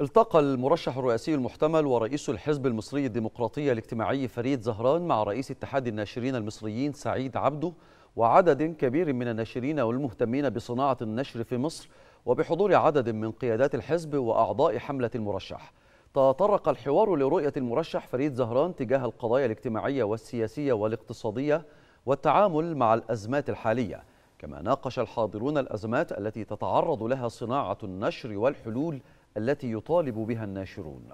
التقى المرشح الرئاسي المحتمل ورئيس الحزب المصري الديمقراطي الاجتماعي فريد زهران مع رئيس اتحاد الناشرين المصريين سعيد عبده وعدد كبير من الناشرين والمهتمين بصناعة النشر في مصر وبحضور عدد من قيادات الحزب وأعضاء حملة المرشح تطرق الحوار لرؤية المرشح فريد زهران تجاه القضايا الاجتماعية والسياسية والاقتصادية والتعامل مع الأزمات الحالية كما ناقش الحاضرون الأزمات التي تتعرض لها صناعة النشر والحلول التي يطالب بها الناشرون